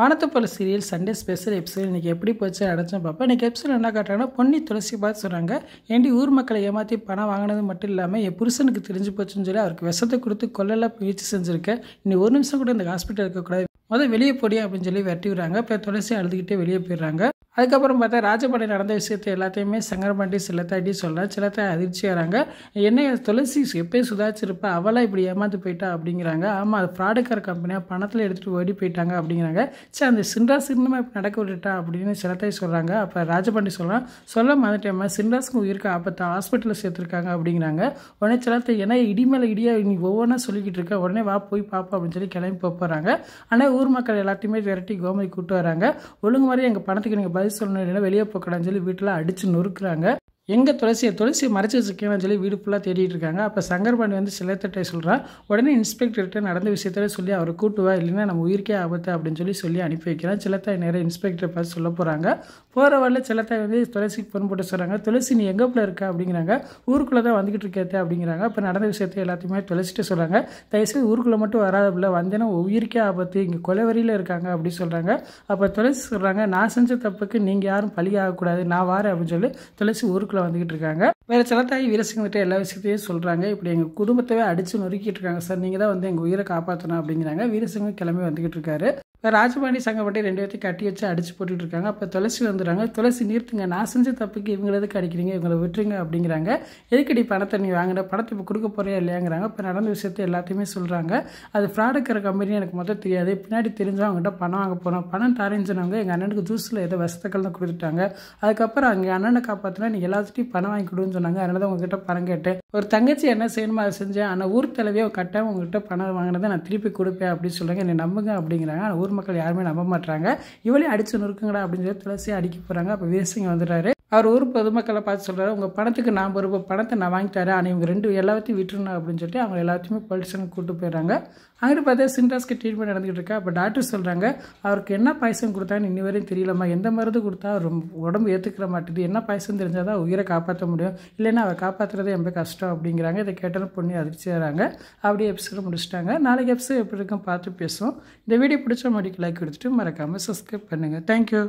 வானத்துப்பல் serial Sunday special episode இன்னைக்கு எப்படி போச்சு அடைச்சோம் பார்ப்பேன் இன்றைக்கி எபிசோட் என்ன காட்டுறாங்கன்னா பொன்னி துளசி பார்த்து சொல்கிறாங்க ஏண்டி ஊர் மக்களை ஏமாற்றி பணம் வாங்கினது மட்டும் இல்லாமல் என் புருஷனுக்கு தெரிஞ்சு போச்சுன்னு சொல்லி அவருக்கு விஷத்தை கொடுத்து கொள்ளலாம் பிரிச்சு செஞ்சுருக்கேன் இன்னும் ஒரு நிமிஷம் கூட இந்த ஹாஸ்பிட்டல் இருக்கக்கூடாது முதல் வெளியே போடியா அப்படின்னு சொல்லி விரட்டி விடுறாங்க இப்போ துளசி அழுதுகிட்டே வெளியே போயிடுறாங்க அதுக்கப்புறம் பார்த்தா ராஜபாடி நடந்த விஷயத்தை எல்லாத்தையுமே சங்கரபாண்டி சிலத்தாட்டி சொல்ல சிலத்தை அதிர்ச்சியாகிறாங்க என்ன துளசி எப்போயே சுதாச்சிருப்பா அவளாக இப்படி ஏமாந்து போயிட்டா அப்படிங்கிறாங்க ஆமாம் அது ஃப்ராடுக்கார கம்பெனியாக பணத்தில் எடுத்துகிட்டு ஓடி போயிட்டாங்க அப்படிங்கிறாங்க சரி அந்த சின்ரா சின்னமாக இப்போ நடக்க விட்டுட்டா அப்படின்னு சிலத்தை சொல்கிறாங்க அப்போ ராஜபாண்டி சொல்கிறான் சொல்ல மாதிரிட்டேம்மா சின்ராஸுக்கு உயிருக்கு ஆபத்தை ஹாஸ்பிட்டலில் சேர்த்துருக்காங்க அப்படிங்கிறாங்க உடனே சிலத்தை ஏன்னா இடி மேலே இடியாக நீ ஒவ்வொன்றா சொல்லிக்கிட்டு இருக்க உடனே வா போய் பார்ப்போம் அப்படின்னு சொல்லி கிளம்பி போகிறாங்க ஆனால் ஊர் மக்கள் எல்லாத்தையுமே விரட்டி கோமதி கூப்பிட்டு வராங்க ஒழுங்கு மாதிரி எங்கள் பணத்துக்கு நீங்கள் பதில் சொல்லணும் வெளியே போக்கடான்னு சொல்லி வீட்டில் அடித்து நொறுக்குறாங்க எங்கே துளசியை துளசி மறைச்சி வச்சுருக்கேன்னு சொல்லி வீடு ஃபுல்லாக தேடிட்டு இருக்காங்க அப்போ சங்கர்பாணி வந்து சிலத்திட்ட சொல்கிறான் உடனே இன்ஸ்பெக்டர்கிட்ட நடந்த விஷயத்த சொல்லி அவரை கூட்டுவா இல்லைன்னா நம்ம உயிருக்கே ஆபத்து அப்படின்னு சொல்லி சொல்லி அனுப்பி வைக்கிறான் சிலத்தாய் நேரம் இன்ஸ்பெக்டர் பார்த்து சொல்ல போகிறாங்க போகிற வரல சிலத்தாய் வந்து துளசிக்கு ஃபோன் போட்டு சொல்கிறாங்க துளசி நீ எங்கே போல இருக்கா அப்படிங்கிறாங்க ஊருக்குள்ளே தான் வந்துக்கிட்டு இருக்கே அப்படிங்கிறாங்க அப்போ நடந்த விஷயத்த எல்லாத்தையுமே துளசிட்டு சொல்கிறாங்க தயவுசெய்து ஊருக்குள்ளே மட்டும் வராத பிள்ளை வந்தேன்னா உயிர்க்கே ஆபத்து இங்கே கொலைவரியில் இருக்காங்க அப்படின்னு சொல்கிறாங்க அப்போ துளசி சொல்கிறாங்க நான் செஞ்ச தப்புக்கு நீங்கள் யாரும் பழி ஆகக்கூடாது நான் வாரேன் அப்படின்னு சொல்லி துளசி ஊருக்குள்ளே டாப்பில் வந்துகிட்டு இருக்காங்க வேற சில தாய் வீரசிங்கிட்ட எல்லா விஷயத்தையும் சொல்கிறாங்க இப்படி எங்கள் குடும்பத்தவே அடித்து நொறுக்கிட்டு இருக்காங்க சார் நீங்கள் தான் வந்து எங்கள் உயிரை காப்பாற்றணும் அப்படிங்கிறாங்க வீரசிங்கம் கிளம்பி வந்துகிட்டு இருக்காரு இப்போ ராஜபாண்டி சங்கப்பட்டி ரெண்டு பேர்த்தையும் கட்டி வச்சு அடிச்சு போட்டுட்டு இருக்காங்க அப்போ துளசி வந்துடுறாங்க துளசி நிறுத்துங்க நான் செஞ்ச தப்புக்கு இவங்கள எதுக்கு அடிக்கிறீங்க இவங்களை விட்டுருங்க அப்படிங்கிறாங்க எதுக்கடி பணத்தை நீ வாங்கின பணத்தை இப்போ கொடுக்க போறியா இல்லையாங்கிறாங்க இப்போ நடந்த விஷயத்தை எல்லாத்தையுமே சொல்கிறாங்க அது ஃப்ராட் இருக்கிற கம்பெனி எனக்கு மொத்தம் தெரியாது பின்னாடி தெரிஞ்சவங்க அவங்ககிட்ட பணம் வாங்க போனோம் பணம் தரேன்னு எங்கள் அண்ணனுக்கு ஜூஸில் ஏதோ வசத்தக்கள்னு கொடுத்துட்டாங்க அதுக்கப்புறம் அங்கே அண்ணனை காப்பாற்றினா நீ எல்லாத்துட்டையும் பணம் வாங்கி கொடுன்னு சொன்னாங்க அதனால தான் உங்ககிட்ட பணம் கேட்டேன் ஒரு தங்கச்சி என்ன செய்யணுமோ அதை செஞ்சேன் ஆனால் ஊர் தலைவியை கட்டாயம் உங்ககிட்ட பணம் வாங்கினதை நான் திருப்பி கொடுப்பேன் அப்படின்னு சொல்லுங்க என்னை நம்புங்க அப்படிங்கிறாங்க ஊர் மக்கள் யாருமே நம்ப மாட்டாங்க இவளே அடிச்சு நொறுக்குங்கடா அப்படின்னு சொல்லி துளசி அடிக்க போகிறாங்க அப்போ வீரசிங்க வந்துடுறாரு அவர் ஊர் பொதுமக்களை பார்த்து சொல்கிறாரு உங்கள் பணத்துக்கு நான் ஒரு பணத்தை நான் வாங்கி தரேன் ஆனால் இவங்க ரெண்டு எல்லாத்தையும் விட்டுருணும் அப்படின்னு சொல்லிட்டு அவங்க எல்லாத்தையுமே பல்சனுக்கு கூப்பிட்டு போயிடுறாங்க அங்கிட்டு பார்த்தா சிண்டாஸ்க்கு ட்ரீட்மெண்ட் நடந்துகிட்டு இருக்கா அப்போ டாக்டர் சொல்கிறாங்க அவருக்கு என்ன பாயசம் கொடுத்தான்னு இன்னி வரையும் தெரியலம்மா எந்த மருந்து கொடுத்தா ரொம்ப உடம்பு ஏற்றுக்கிற மாட்டேது என்ன பாயசம் தெரிஞ்சால் தான் உயிரை காப்பாற்ற முடியும் இல்லைன்னா அவரை காப்பாற்றுறது ரொம்ப கஷ்டம் அப்படிங்கிறாங்க இதை கேட்டாலும் பொண்ணு அதிர்ச்சியாகிறாங்க அப்படியே எபிசோட முடிச்சிட்டாங்க நாளைக்கு எபிசோட் எப்படி இருக்கும் பார்த்து பேசுவோம் இந்த வீடியோ பிடிச்ச மடிக்கு லைக் கொடுத்துட்டு மறக்காமல் சப்ஸ்கிரைப் பண்ணுங்கள் தேங்க்யூ